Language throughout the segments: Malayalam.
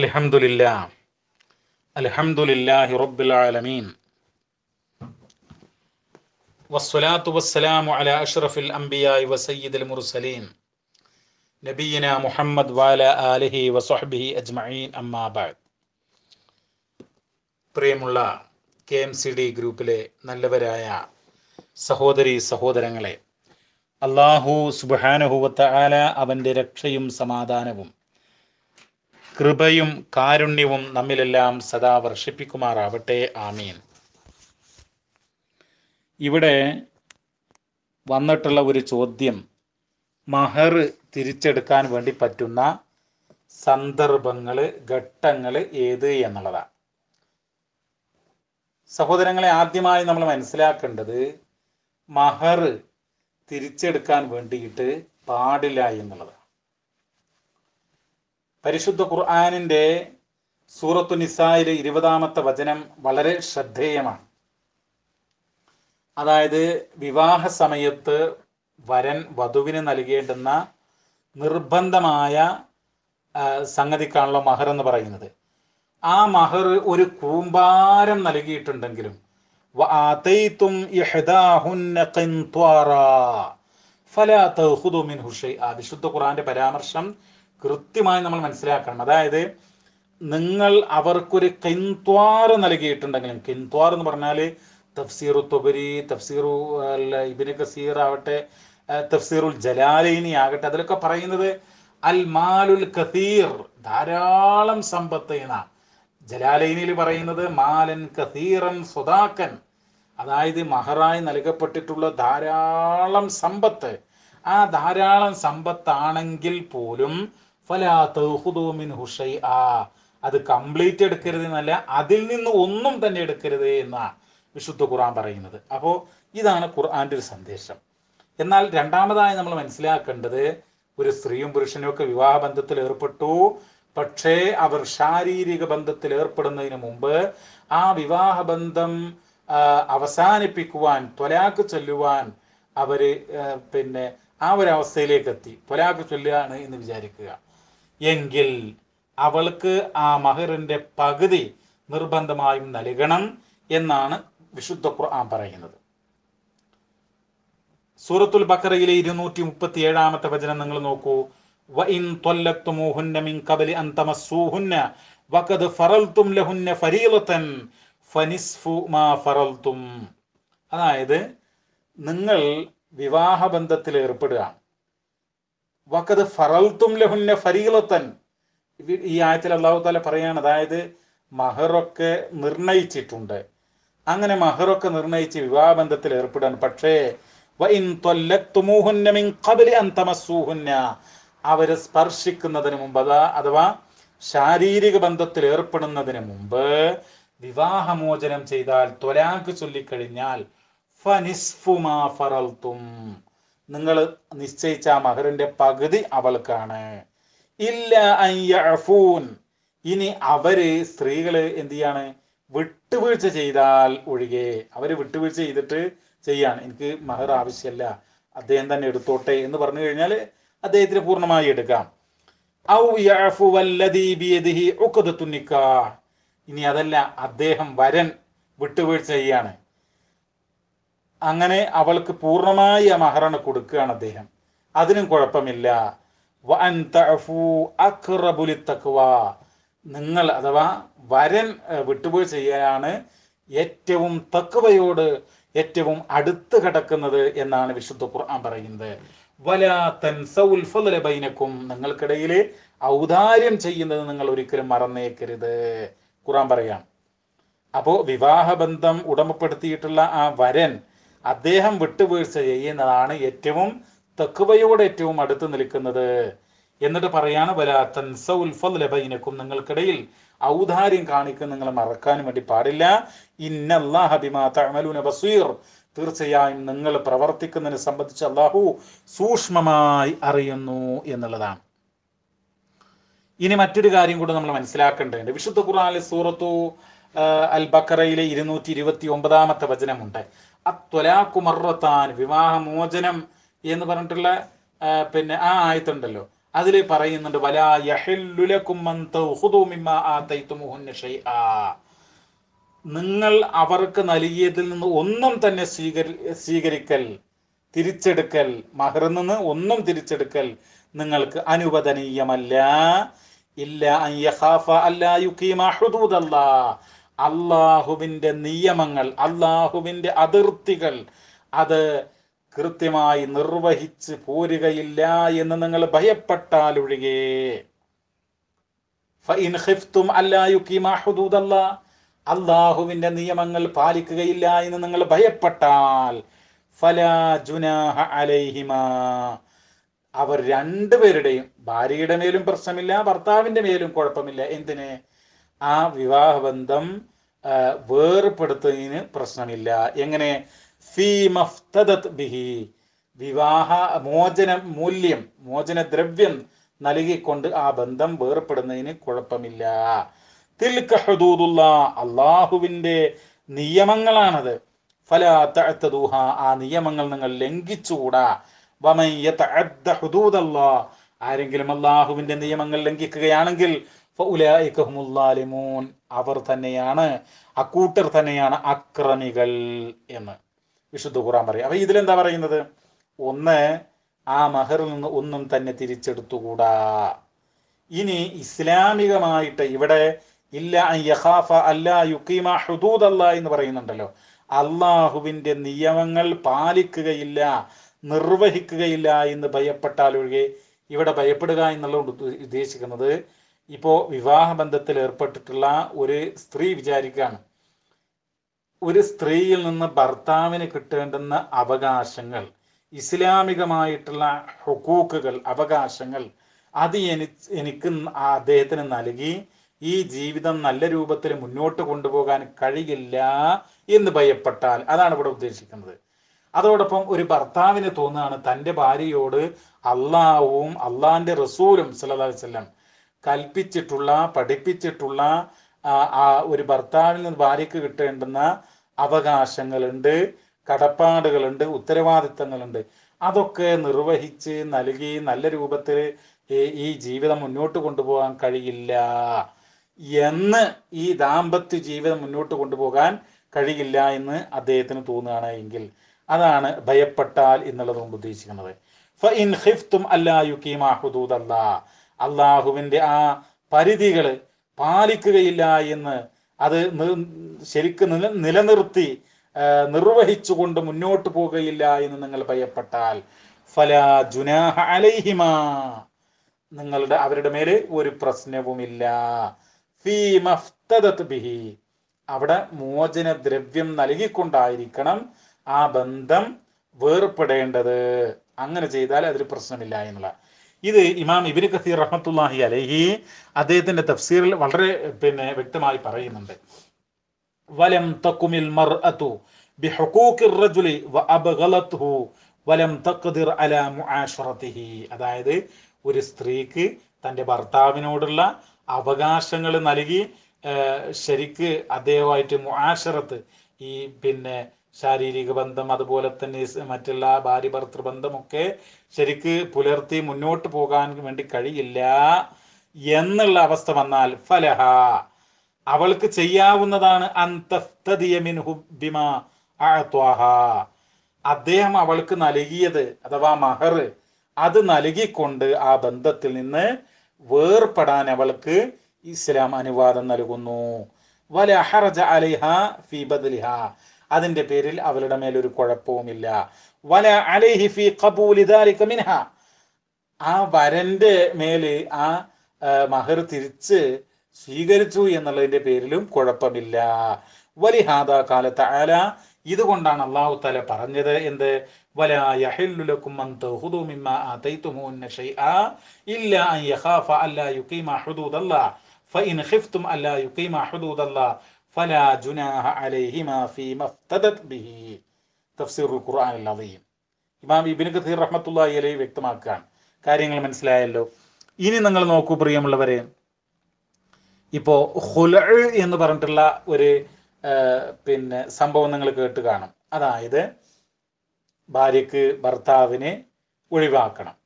الحمد لله الحمد لله رب العالمين والصلاة والسلام على أشرف الأنبياء وسيد المرسلين نبينا محمد وعلى آله وصحبه أجمعين أما بعد പ്രിയമുള്ള കെ എം സി ഡി ഗ്രൂപ്പിലെ നല്ലവരായ സഹോദരി സഹോദരങ്ങളെ അള്ളാഹു സുബാനഹുവത്ത ആല അവൻ്റെ രക്ഷയും സമാധാനവും കൃപയും കാരുണ്യവും നമ്മിലെല്ലാം സദാ വർഷിപ്പിക്കുമാറാവട്ടെ ആമീൻ ഇവിടെ വന്നിട്ടുള്ള ഒരു ചോദ്യം മഹർ തിരിച്ചെടുക്കാൻ വേണ്ടി പറ്റുന്ന സന്ദർഭങ്ങൾ ഘട്ടങ്ങൾ ഏത് എന്നുള്ളതാണ് സഹോദരങ്ങളെ ആദ്യമായി നമ്മൾ മനസ്സിലാക്കേണ്ടത് മഹർ തിരിച്ചെടുക്കാൻ വേണ്ടിയിട്ട് പാടില്ല എന്നുള്ളതാണ് പരിശുദ്ധ ഖുർആാനിന്റെ സൂറത്തു നിസായിലെ ഇരുപതാമത്തെ വചനം വളരെ ശ്രദ്ധേയമാണ് അതായത് വിവാഹ സമയത്ത് വരൻ വധുവിന് നൽകേണ്ടുന്ന നിർബന്ധമായ സംഗതിക്കാണല്ലോ മഹർ എന്ന് പറയുന്നത് ആ മഹർ ഒരു കൂമ്പാരം നൽകിയിട്ടുണ്ടെങ്കിലും വിശുദ്ധ ഖുറാന്റെ പരാമർശം കൃത്യമായി നമ്മൾ മനസ്സിലാക്കണം അതായത് നിങ്ങൾ അവർക്കൊരു കെൻത്വാർ നൽകിയിട്ടുണ്ടെങ്കിലും കെൻത്വാർ എന്ന് പറഞ്ഞാൽ തഫ്സീറു തൊബരി തഫ്സീറു അല്ല ഇബിന് കസീർ ആവട്ടെ തഫ്സീറുൽ ജലാലിനി ആകട്ടെ അതിലൊക്കെ പറയുന്നത് അൽ മാലുൽ കസീർ ധാരാളം സമ്പത്ത് എന്ന ജലാലൈനിയിൽ പറയുന്നത് മാലൻ കസീറൻ സുതാക്കൻ അതായത് മഹറായി നൽകപ്പെട്ടിട്ടുള്ള ധാരാളം സമ്പത്ത് ആ ധാരാളം സമ്പത്താണെങ്കിൽ പോലും ഫലാത്തൂമിൻ അത് കംപ്ലീറ്റ് എടുക്കരുത് എന്നല്ല അതിൽ നിന്ന് ഒന്നും തന്നെ എടുക്കരുത് എന്ന വിശുദ്ധ ഖുർആൻ പറയുന്നത് അപ്പോൾ ഇതാണ് ഖുർആന്റെ ഒരു സന്ദേശം എന്നാൽ രണ്ടാമതായി നമ്മൾ മനസ്സിലാക്കേണ്ടത് ഒരു സ്ത്രീയും പുരുഷനും ഒക്കെ വിവാഹ ബന്ധത്തിൽ ഏർപ്പെട്ടു പക്ഷേ അവർ ശാരീരിക ബന്ധത്തിൽ ഏർപ്പെടുന്നതിന് മുമ്പ് ആ വിവാഹ ബന്ധം അവസാനിപ്പിക്കുവാൻ തൊലാക്ക് ചൊല്ലുവാൻ അവര് പിന്നെ ആ ഒരു അവസ്ഥയിലേക്ക് എത്തി തൊലാക്ക് ചൊല്ലുകയാണ് എന്ന് വിചാരിക്കുക എങ്കിൽ അവൾക്ക് ആ മഹറിന്റെ പകുതി നിർബന്ധമായും നൽകണം എന്നാണ് വിശുദ്ധ ഖുർആൻ പറയുന്നത് സൂറത്തുൽ ബക്കറയിലെ ഇരുന്നൂറ്റി മുപ്പത്തി ഏഴാമത്തെ വചനം നിങ്ങൾ നോക്കൂ അതായത് നിങ്ങൾ വിവാഹബന്ധത്തിൽ ഏർപ്പെടുകയാണ് വക്കത് ഫറൽത്തും ലഹുന്ന ഫരീലത്തൻ ഈ ആയത്തിൽ അള്ളാഹു താല പറയാണ് അതായത് മഹറൊക്കെ നിർണയിച്ചിട്ടുണ്ട് അങ്ങനെ മഹറൊക്കെ നിർണയിച്ച് വിവാഹബന്ധത്തിൽ ഏർപ്പെടാണ് പക്ഷേ അവരെ സ്പർശിക്കുന്നതിന് മുമ്പ് അതാ അഥവാ ശാരീരിക ബന്ധത്തിൽ ഏർപ്പെടുന്നതിന് മുമ്പ് വിവാഹമോചനം ചെയ്താൽ ത്വലാക്ക് ചൊല്ലിക്കഴിഞ്ഞാൽ ഫനിസ്ഫുമാ ഫറൽത്തും നിങ്ങൾ നിശ്ചയിച്ച ആ മഹറിന്റെ പകുതി അവൾക്കാണ് ഇല്ല അയ്യഫൂൻ ഇനി അവര് സ്ത്രീകള് എന്ത് ചെയ്യാണ് വിട്ടുവീഴ്ച ചെയ്താൽ ഒഴികെ അവര് വിട്ടുവീഴ്ച ചെയ്തിട്ട് ചെയ്യാണ് എനിക്ക് മഹർ ആവശ്യമല്ല അദ്ദേഹം തന്നെ എടുത്തോട്ടെ എന്ന് പറഞ്ഞു കഴിഞ്ഞാൽ അദ്ദേഹത്തിന് പൂർണ്ണമായി എടുക്കാം ഇനി അതല്ല അദ്ദേഹം വരൻ വിട്ടുവീഴ്ച ചെയ്യാണ് അങ്ങനെ അവൾക്ക് പൂർണ്ണമായി ആ മഹറാണ് കൊടുക്കുകയാണ് അദ്ദേഹം അതിനും കുഴപ്പമില്ല നിങ്ങൾ അഥവാ വരൻ വിട്ടുപോയി ചെയ്യാനാണ് ഏറ്റവും തക്കവയോട് ഏറ്റവും അടുത്ത് കിടക്കുന്നത് എന്നാണ് വിശുദ്ധ ഖുർആൻ പറയുന്നത് ബൈനക്കും നിങ്ങൾക്കിടയിൽ ഔദാര്യം ചെയ്യുന്നത് നിങ്ങൾ ഒരിക്കലും മറന്നേക്കരുത് ഖുറാൻ പറയാം അപ്പോൾ വിവാഹബന്ധം ഉടമപ്പെടുത്തിയിട്ടുള്ള ആ വരൻ അദ്ദേഹം വിട്ടുവീഴ്ച ചെയ്യുന്നതാണ് ഏറ്റവും തെക്കുവയോട് ഏറ്റവും അടുത്ത് നിൽക്കുന്നത് എന്നിട്ട് പറയാണ് ബൈനക്കും നിങ്ങൾക്കിടയിൽ ഔദാര്യം കാണിക്കും നിങ്ങൾ മറക്കാൻ വേണ്ടി പാടില്ല ഇന്നല്ലാഹബിമാലൂന ബസീർ തീർച്ചയായും നിങ്ങൾ പ്രവർത്തിക്കുന്നതിനെ സംബന്ധിച്ച് അള്ളാഹു സൂക്ഷ്മമായി അറിയുന്നു എന്നുള്ളതാണ് ഇനി മറ്റൊരു കാര്യം കൂടെ നമ്മൾ മനസ്സിലാക്കേണ്ടതുണ്ട് വിശുദ്ധ ഖുർആാനിലെ സൂറത്തു അൽ ബക്കറയിലെ ഇരുന്നൂറ്റി ഇരുപത്തി ഒമ്പതാമത്തെ വചനമുണ്ട് അത്വലാക്കുമറത്താൻ വിവാഹമോചനം എന്ന് പറഞ്ഞിട്ടുള്ള പിന്നെ ആ ആയത്തുണ്ടല്ലോ അതിൽ പറയുന്നുണ്ട് നിങ്ങൾ അവർക്ക് നൽകിയതിൽ നിന്ന് ഒന്നും തന്നെ സ്വീകരി സ്വീകരിക്കൽ തിരിച്ചെടുക്കൽ മഹറിൽ നിന്ന് ഒന്നും തിരിച്ചെടുക്കൽ നിങ്ങൾക്ക് അനുവദനീയമല്ല ഇല്ല അള്ളാഹുവിൻ്റെ നിയമങ്ങൾ അള്ളാഹുവിൻ്റെ അതിർത്തികൾ അത് കൃത്യമായി നിർവഹിച്ച് പോരുകയില്ല എന്ന് നിങ്ങൾ ഭയപ്പെട്ടാലൊഴികെ അള്ളാഹുവിന്റെ നിയമങ്ങൾ പാലിക്കുകയില്ല എന്ന് നിങ്ങൾ ഭയപ്പെട്ടാൽ അവർ രണ്ടുപേരുടെയും ഭാര്യയുടെ മേലും പ്രശ്നമില്ല ഭർത്താവിന്റെ മേലും കുഴപ്പമില്ല എന്തിന് ആ വിവാഹബന്ധം വേർപ്പെടുത്തുന്നതിന് പ്രശ്നമില്ല എങ്ങനെ ബിഹി വിവാഹ മോചന മൂല്യം മോചന ദ്രവ്യം നൽകിക്കൊണ്ട് ആ ബന്ധം വേർപ്പെടുന്നതിന് കുഴപ്പമില്ല അള്ളാഹുവിന്റെ നിയമങ്ങളാണത് ഫല തഴത്തദൂഹ ആ നിയമങ്ങൾ നിങ്ങൾ ലംഘിച്ചുകൂടാ ഹുദൂദല്ലാ ആരെങ്കിലും അള്ളാഹുവിന്റെ നിയമങ്ങൾ ലംഘിക്കുകയാണെങ്കിൽ ഉലായിക്കഹുമുല്ലാലിമൂൻ അവർ തന്നെയാണ് അക്കൂട്ടർ തന്നെയാണ് അക്രമികൾ എന്ന് വിശുദ്ധ ഖുറാൻ പറയും അപ്പൊ ഇതിലെന്താ പറയുന്നത് ഒന്ന് ആ മഹറിൽ നിന്ന് ഒന്നും തന്നെ തിരിച്ചെടുത്തുകൂടാ ഇനി ഇസ്ലാമികമായിട്ട് ഇവിടെ ഇല്ല യഹാഫ എന്ന് പറയുന്നുണ്ടല്ലോ അള്ളാഹുവിന്റെ നിയമങ്ങൾ പാലിക്കുകയില്ല നിർവഹിക്കുകയില്ല എന്ന് ഭയപ്പെട്ടാൽ ഒഴികെ ഇവിടെ ഭയപ്പെടുക എന്നുള്ള ഉദ്ദേശിക്കുന്നത് ഇപ്പോൾ വിവാഹബന്ധത്തിൽ ഏർപ്പെട്ടിട്ടുള്ള ഒരു സ്ത്രീ വിചാരിക്കുകയാണ് ഒരു സ്ത്രീയിൽ നിന്ന് ഭർത്താവിന് കിട്ടേണ്ടുന്ന അവകാശങ്ങൾ ഇസ്ലാമികമായിട്ടുള്ള ഹുക്കൂക്കുകൾ അവകാശങ്ങൾ അത് എനിക്ക് അദ്ദേഹത്തിന് നൽകി ഈ ജീവിതം നല്ല രൂപത്തിൽ മുന്നോട്ട് കൊണ്ടുപോകാൻ കഴിയില്ല എന്ന് ഭയപ്പെട്ടാൽ അതാണ് ഇവിടെ ഉദ്ദേശിക്കുന്നത് അതോടൊപ്പം ഒരു ഭർത്താവിന് തോന്നുകയാണ് തൻ്റെ ഭാര്യയോട് അള്ളാഹുവും അള്ളാഹിൻ്റെ റസൂലും സല്ലാ വല്ലം കൽപ്പിച്ചിട്ടുള്ള പഠിപ്പിച്ചിട്ടുള്ള ആ ഒരു ഭർത്താവിൽ നിന്ന് ഭാര്യയ്ക്ക് കിട്ടേണ്ടുന്ന അവകാശങ്ങളുണ്ട് കടപ്പാടുകളുണ്ട് ഉത്തരവാദിത്തങ്ങളുണ്ട് അതൊക്കെ നിർവഹിച്ച് നൽകി നല്ല രൂപത്തിൽ ഈ ജീവിതം മുന്നോട്ട് കൊണ്ടുപോകാൻ കഴിയില്ല എന്ന് ഈ ദാമ്പത്യ ജീവിതം മുന്നോട്ട് കൊണ്ടുപോകാൻ കഴിയില്ല എന്ന് അദ്ദേഹത്തിന് തോന്നുകയാണ് എങ്കിൽ അതാണ് ഭയപ്പെട്ടാൽ എന്നുള്ളത് കൊണ്ട് ഉദ്ദേശിക്കുന്നത് ഫ ഇൻ ഹിഫ്തും അല്ലാ യുക്കീമാ ഹുദൂദല്ലാ അള്ളാഹുവിന്റെ ആ പരിധികള് പാലിക്കുകയില്ല എന്ന് അത് ശരിക്കും നിലനിർത്തി നിർവഹിച്ചുകൊണ്ട് മുന്നോട്ട് പോകുകയില്ല എന്ന് നിങ്ങൾ ഭയപ്പെട്ടാൽ ഫല ജുനാഹ അലൈഹിമാ നിങ്ങളുടെ അവരുടെ മേലെ ഒരു പ്രശ്നവുമില്ല ഫീ ബിഹി അവിടെ മോചന ദ്രവ്യം നൽകിക്കൊണ്ടായിരിക്കണം ആ ബന്ധം വേർപ്പെടേണ്ടത് അങ്ങനെ ചെയ്താൽ അതിൽ പ്രശ്നമില്ല എന്നുള്ള ഇത് ഇമാം ഇബിന് കസീർ റഹ്മത്തുല്ലാഹി അലഹി അദ്ദേഹത്തിന്റെ തഫ്സീറിൽ വളരെ പിന്നെ വ്യക്തമായി പറയുന്നുണ്ട് വലം തക്കുമിൽ മർഅതു ബിഹുഖൂഖിർ റജുലി വഅബ്ഗലത്ഹു വലം തഖ്ദിർ അലാ മുആശറതിഹി അതായത് ഒരു സ്ത്രീക്ക് തന്റെ ഭർത്താവിനോടുള്ള അവകാശങ്ങൾ നൽകി ശരിക്ക് അദ്ദേഹമായിട്ട് മുആശറത്ത് ഈ പിന്നെ ശാരീരിക ബന്ധം അതുപോലെ തന്നെ മറ്റുള്ള ഭാര്യ ഭർത്തൃ ബന്ധമൊക്കെ ശരിക്ക് പുലർത്തി മുന്നോട്ട് പോകാൻ വേണ്ടി കഴിയില്ല എന്നുള്ള അവസ്ഥ വന്നാൽ ഫലഹ അവൾക്ക് ചെയ്യാവുന്നതാണ് അദ്ദേഹം അവൾക്ക് നൽകിയത് അഥവാ മഹർ അത് നൽകിക്കൊണ്ട് ആ ബന്ധത്തിൽ നിന്ന് വേർപെടാൻ അവൾക്ക് ഇസ്ലാം അനുവാദം നൽകുന്നു വല ഹറജ അതിന്റെ പേരിൽ അവളുടെ മേലൊരു കുഴപ്പവുമില്ല വല അലൈഹി ഫി ഖബൂലി ദാലിക മിൻഹ ആ വരന്റെ മേല് ആ മഹർ തിരിച്ച് സ്വീകരിച്ചു എന്നുള്ളതിന്റെ പേരിലും കുഴപ്പമില്ല വലിഹാദ കാലത്ത് ആല ഇതുകൊണ്ടാണ് അള്ളാഹു തല പറഞ്ഞത് എന്ത് فإن خفتم ألا يقيم حدود الله فلا جناح عليهما فيما افتدت به തഫ്സീർ ഖുർആൻ അല്ലാതെയും ഇമാം ഇബിൻ ഖത്തീർ റഹ്മത്തുള്ള അലൈ വ്യക്തമാക്കുകയാണ് കാര്യങ്ങൾ മനസ്സിലായല്ലോ ഇനി നിങ്ങൾ നോക്കൂ പ്രിയമുള്ളവരെ ഇപ്പോൾ ഹുല എന്ന് പറഞ്ഞിട്ടുള്ള ഒരു പിന്നെ സംഭവം നിങ്ങൾ കേട്ട് കാണും അതായത് ഭാര്യക്ക് ഭർത്താവിനെ ഒഴിവാക്കണം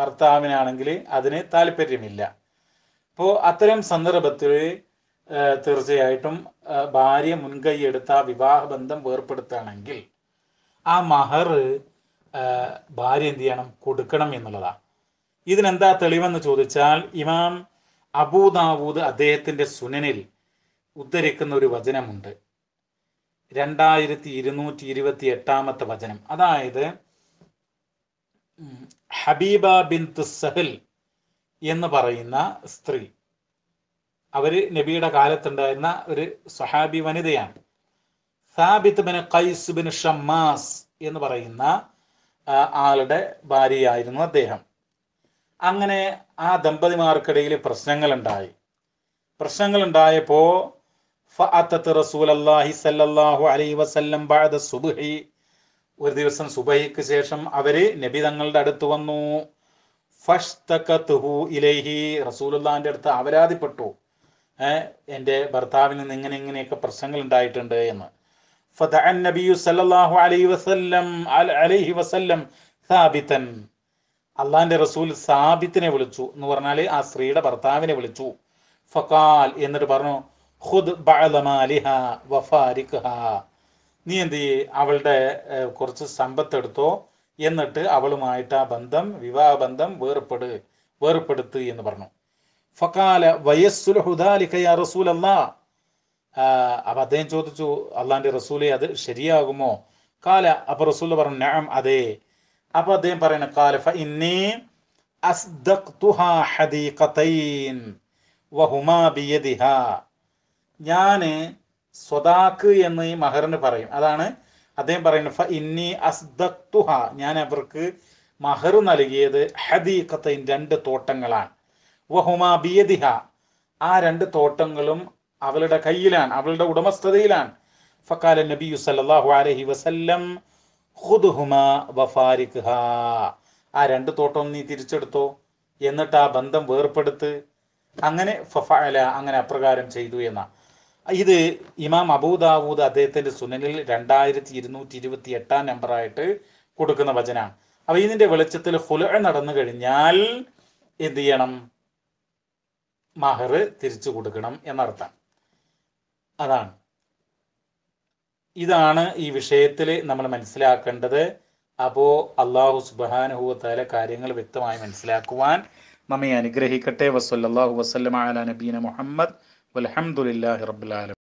ഭർത്താവിനാണെങ്കിൽ അതിന് താല്പര്യമില്ല അപ്പോൾ അത്തരം സന്ദർഭത്തിൽ തീർച്ചയായിട്ടും ഭാര്യ മുൻകൈയെടുത്ത വിവാഹ ബന്ധം വേർപ്പെടുത്തുകയാണെങ്കിൽ ആ മഹർ ഭാര്യ എന്ത് ചെയ്യണം കൊടുക്കണം എന്നുള്ളതാണ് ഇതിനെന്താ തെളിവെന്ന് ചോദിച്ചാൽ ഇമാം അബൂദാവൂദ് അദ്ദേഹത്തിൻ്റെ സുനനിൽ ഉദ്ധരിക്കുന്ന ഒരു വചനമുണ്ട് രണ്ടായിരത്തി ഇരുന്നൂറ്റി ഇരുപത്തി എട്ടാമത്തെ വചനം അതായത് ഹബീബ ബിൻ തുസഹൽ എന്ന് പറയുന്ന സ്ത്രീ അവര് നബിയുടെ കാലത്തുണ്ടായിരുന്ന ഒരു സഹാബി വനിതയാണ് Sabit bin Qais bin Shammas എന്ന് പറയുന്ന ആളുടെ ഭാര്യയായിരുന്നു അദ്ദേഹം അങ്ങനെ ആ ദമ്പതിമാർക്കിടയിൽ പ്രശ്നങ്ങൾ ഉണ്ടായി പ്രശ്നങ്ങൾ ഉണ്ടായപ്പോ വസല്ലം ഒരു ദിവസം സുബഹിക്ക് ശേഷം അവര് നബി തങ്ങളുടെ അടുത്ത് വന്നു ഫഷ്തഖത്തുഹു ഇലൈഹി റസൂലുള്ളാഹിൻ്റെ അടുത്ത് അവരാതിപ്പെട്ടു എൻ്റെ ഭർത്താവിന് നിന്ന് ഇങ്ങനെ ഇങ്ങനെയൊക്കെ പ്രശ്നങ്ങൾ ഉണ്ടായിട്ടുണ്ട് എന്ന് ഫതഅൻ നബിയു സല്ലല്ലാഹു അലൈഹി വസല്ലം അലൈഹി വസല്ലം സാബിതൻ അള്ളാഹിൻ്റെ റസൂൽ സാബിത്തിനെ വിളിച്ചു എന്ന് പറഞ്ഞാൽ ആ സ്ത്രീയുടെ ഭർത്താവിനെ വിളിച്ചു ഫക്കാൽ എന്നിട്ട് പറഞ്ഞു ഖുദ് നീ എന്ത് അവളുടെ കുറച്ച് സമ്പത്തെടുത്തോ എന്നിട്ട് അവളുമായിട്ട് ആ ബന്ധം ബന്ധം വേർപ്പെട് വേർപ്പെടുത്ത് എന്ന് പറഞ്ഞു ഫക്കാല വയസ്സുൽഹുദാലിഖയ റസൂൽ അല്ലാ അപ്പം അദ്ദേഹം ചോദിച്ചു അള്ളാന്റെ റസൂലെ അത് ശരിയാകുമോ കാല അപ്പൊ റസൂൽ പറഞ്ഞു ഞാൻ അതെ അപ്പൊ അദ്ദേഹം പറയണ കാല ഫ ഹദീഖതൈൻ ഞാന് സ്വതാക്ക് എന്ന് ഈ മഹറിന് പറയും അതാണ് അദ്ദേഹം ഫ ഇന്നി അസ്ദക്തുഹ ഞാൻ അവർക്ക് മഹർ നൽകിയത് ഹദീഖത്തൈൻ രണ്ട് തോട്ടങ്ങളാണ് വഹുമാ ബിയദിഹ ആ രണ്ട് തോട്ടങ്ങളും അവളുടെ കയ്യിലാണ് അവളുടെ ഉടമസ്ഥതയിലാണ് ഫക്കാല നബിയു സല്ലാഹു അലഹി വസല്ലം ഹുദുഹുമ വഫാരിഖ ആ രണ്ട് തോട്ടം നീ തിരിച്ചെടുത്തോ എന്നിട്ട് ആ ബന്ധം വേർപ്പെടുത്ത് അങ്ങനെ ഫഫഅല അങ്ങനെ അപ്രകാരം ചെയ്തു എന്നാണ് ഇത് ഇമാം അബൂദാവൂദ് അദ്ദേഹത്തിന്റെ സുനനിൽ രണ്ടായിരത്തി ഇരുന്നൂറ്റി ഇരുപത്തി എട്ടാം നമ്പറായിട്ട് കൊടുക്കുന്ന വചനാണ് അപ്പൊ ഇതിന്റെ വെളിച്ചത്തിൽ ഹുല നടന്നു കഴിഞ്ഞാൽ എന്ത് ചെയ്യണം മഹർ തിരിച്ചു കൊടുക്കണം എന്നർത്ഥം അതാണ് ഇതാണ് ഈ വിഷയത്തിൽ നമ്മൾ മനസ്സിലാക്കേണ്ടത് അപ്പോൾ അള്ളാഹു സുബാനുഹുവത്തായ കാര്യങ്ങൾ വ്യക്തമായി മനസ്സിലാക്കുവാൻ നമ്മെ അനുഗ്രഹിക്കട്ടെ വസല്ലാഹു വസ്ലമാല നബീന മുഹമ്മദ് വലഹമുല്ലാ റബ്ബുലാലം